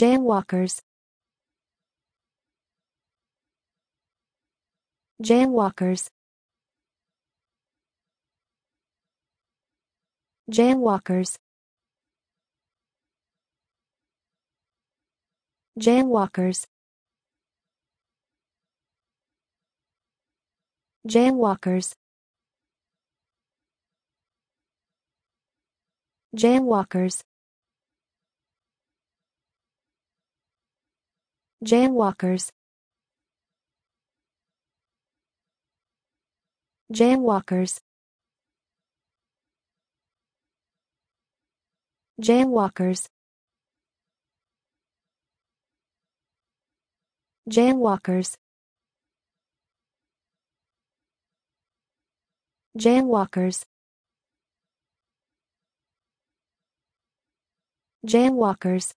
Jaywalkers Jaywalkers Jaywalkers Jaywalkers Jaywalkers Jaywalkers Jam Walkers Jam Walkers Jam Walkers Jam Walkers Jam Walkers Jan Walkers